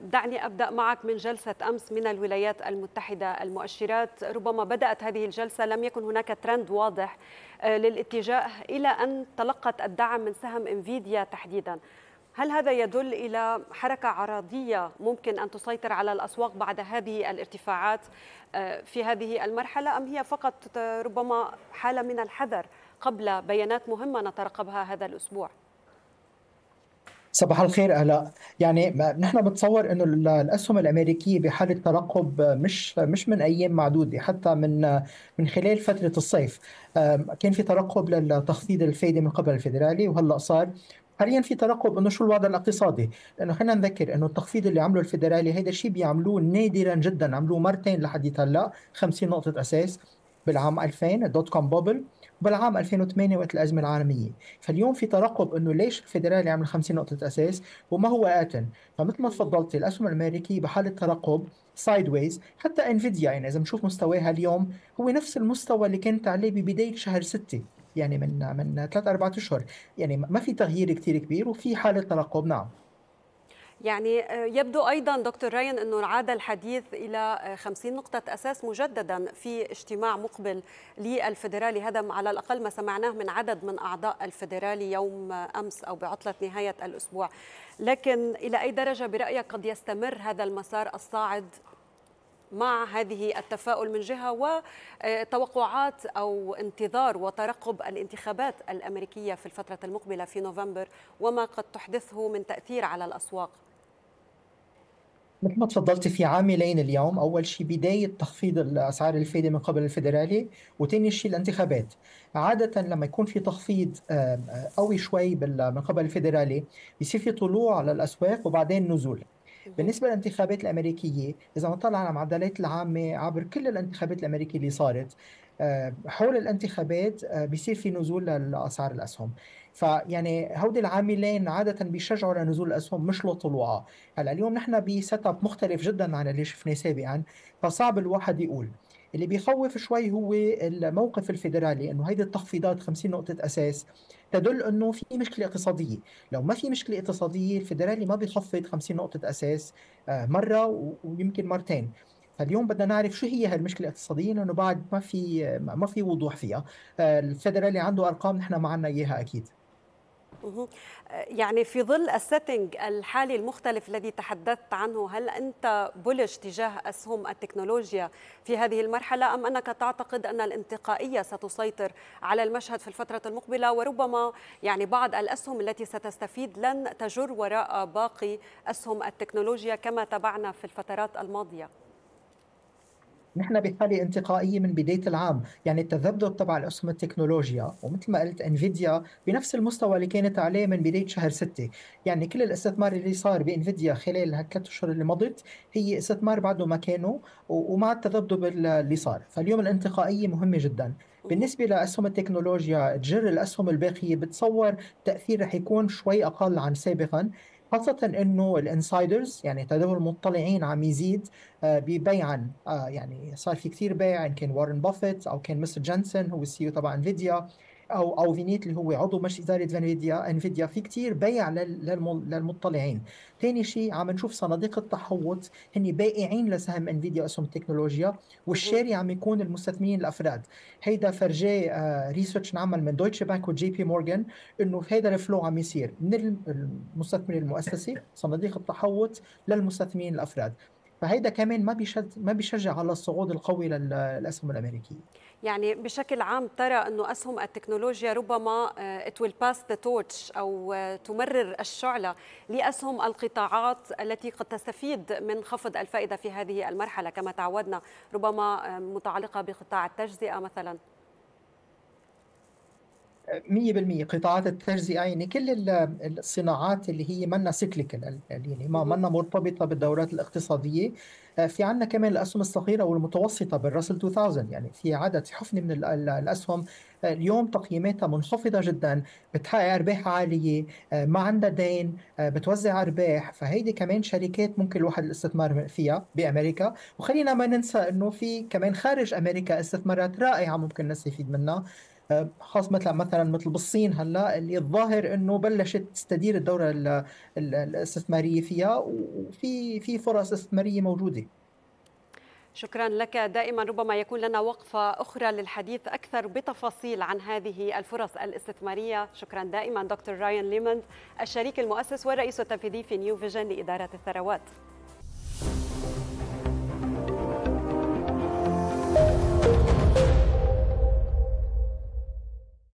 دعني ابدا معك من جلسه امس من الولايات المتحده المؤشرات ربما بدات هذه الجلسه لم يكن هناك ترند واضح آه، للاتجاه الى ان تلقت الدعم من سهم انفيديا تحديدا هل هذا يدل الى حركه عرضيه ممكن ان تسيطر على الاسواق بعد هذه الارتفاعات آه، في هذه المرحله ام هي فقط آه، ربما حاله من الحذر قبل بيانات مهمه نترقبها هذا الاسبوع؟ صباح الخير هلا يعني نحن بتصور انه الاسهم الامريكيه بحاله ترقب مش مش من ايام معدوده حتى من من خلال فتره الصيف كان في ترقب للتخفيض الفائده من قبل الفيدرالي وهلا صار حاليا في ترقب انه شو الوضع الاقتصادي لانه خلينا نذكر انه التخفيض اللي عمله الفيدرالي هيدا الشيء بيعملوه نادرا جدا عملوه مرتين لحد هلا 50 نقطه اساس بالعام 2000 الدوت كوم بابل وبالعام 2008 وقت الازمه العالميه فاليوم في ترقب انه ليش الفيدرالي عمل 50 نقطه اساس وما هو قاتل فمثل ما تفضلتي الاسهم الامريكيه بحاله ترقب سايد ويز حتى انفيديا يعني اذا بنشوف مستواها اليوم هو نفس المستوى اللي كانت عليه ببدايه شهر 6 يعني من من ثلاث اربع اشهر يعني ما في تغيير كثير كبير وفي حاله ترقب نعم يعني آه، يبدو أيضا دكتور راين أنه عاد الحديث إلى 50 آه، نقطة أساس مجددا في اجتماع مقبل للفدرالي هذا على الأقل ما سمعناه من عدد من أعضاء الفدرالي يوم آه، أمس أو بعطلة نهاية الأسبوع لكن إلى أي درجة برأيك قد يستمر هذا المسار الصاعد مع هذه التفاؤل من جهة وتوقعات أو انتظار وترقب الانتخابات الأمريكية في الفترة المقبلة في نوفمبر وما قد تحدثه من تأثير على الأسواق مثل ما تفضلت في عاملين اليوم اول شيء بدايه تخفيض الاسعار الفائده من قبل الفدرالي وثاني شيء الانتخابات عاده لما يكون في تخفيض آه، آه، قوي شوي من قبل الفدرالي بيصير في طلوع للاسواق وبعدين نزول بالنسبه للانتخابات الامريكيه اذا ما طلع على المعدلات العامه عبر كل الانتخابات الامريكيه اللي صارت آه، حول الانتخابات آه، بيصير في نزول لاسعار الاسهم فيعني هودي العاملين عاده بيشجعوا لنزول الاسهم مش لطلوعها هلا اليوم نحن بسيت اب مختلف جدا عن اللي شفناه سابقا فصعب الواحد يقول اللي بيخوف شوي هو الموقف الفيدرالي انه هيدي التخفيضات 50 نقطه اساس تدل انه في مشكله اقتصاديه، لو ما في مشكله اقتصاديه الفيدرالي ما بيخفض 50 نقطه اساس آه، مره ويمكن مرتين، فاليوم بدنا نعرف شو هي هالمشكله الاقتصاديه لانه بعد ما في ما في وضوح فيها آه، الفدرالي عنده ارقام نحن ما عندنا اياها اكيد آه، يعني في ظل السيتنج الحالي المختلف الذي تحدثت عنه هل انت بولش تجاه اسهم التكنولوجيا في هذه المرحله ام انك تعتقد ان الانتقائيه ستسيطر على المشهد في الفتره المقبله وربما يعني بعض الاسهم التي ستستفيد لن تجر وراء باقي اسهم التكنولوجيا كما تبعنا في الفترات الماضيه نحن بحاله انتقائيه من بدايه العام، يعني التذبذب تبع الاسهم التكنولوجيا ومثل ما قلت انفيديا بنفس المستوى اللي كانت عليه من بدايه شهر 6 يعني كل الاستثمار اللي صار بانفيديا خلال هالثلاث اشهر اللي مضت هي استثمار بعده مكانه ومع التذبذب اللي صار، فاليوم الانتقائيه مهمه جدا، بالنسبه لاسهم التكنولوجيا تجر الاسهم الباقيه بتصور تاثير رح يكون شوي اقل عن سابقا خاصة انه الانسايدرز يعني تداول المطلعين عم يزيد آه، ببيعا آه، يعني صار في كثير بيع ان كان وارن بافيت او كان مستر جانسون هو السي او تبع انفيديا او او فينيت اللي هو عضو مجلس اداره انفيديا انفيديا في كثير بيع للمطلعين ثاني شيء عم نشوف صناديق التحوط هن بائعين لسهم انفيديا اسهم التكنولوجيا والشاري عم يكون المستثمرين الافراد هيدا فرجي ريسيرش نعمل من دويتش بانك وجي بي مورغان انه هيدا الفلو عم يصير من المستثمر المؤسسي صناديق التحوط للمستثمرين الافراد فهيدا كمان ما بيشجع ما بيشجع على الصعود القوي للاسهم الامريكيه يعني بشكل عام ترى انه اسهم التكنولوجيا ربما ات ويل باس ذا تورتش او آه، تمرر الشعله لاسهم القطاعات التي قد تستفيد من خفض الفائده في هذه المرحله كما تعودنا ربما آه، متعلقه بقطاع التجزئه مثلا 100% قطاعات التجزئه يعني كل الصناعات اللي هي منا سيكليكال يعني ما منا مرتبطه بالدورات الاقتصاديه آه، في عندنا كمان الاسهم الصغيره والمتوسطه بالرسل 2000 يعني في عدد حفنه من الاسهم آه، اليوم تقييماتها منخفضه جدا بتحقق ارباح عاليه آه، ما عندها دين بتوزع ارباح فهيدي كمان شركات ممكن الواحد الاستثمار فيها بامريكا وخلينا ما ننسى انه في كمان خارج امريكا استثمارات رائعه ممكن نستفيد منها آه، خاص مثلا مثلا مثل بالصين هلا اللي الظاهر انه بلشت تستدير الدوره الاستثماريه فيها وفي في فرص استثماريه موجوده شكرا لك دائما ربما يكون لنا وقفة أخرى للحديث أكثر بتفاصيل عن هذه الفرص الاستثمارية شكرا دائما دكتور رايان ليموند الشريك المؤسس والرئيس التنفيذي في نيو فيجن لإدارة الثروات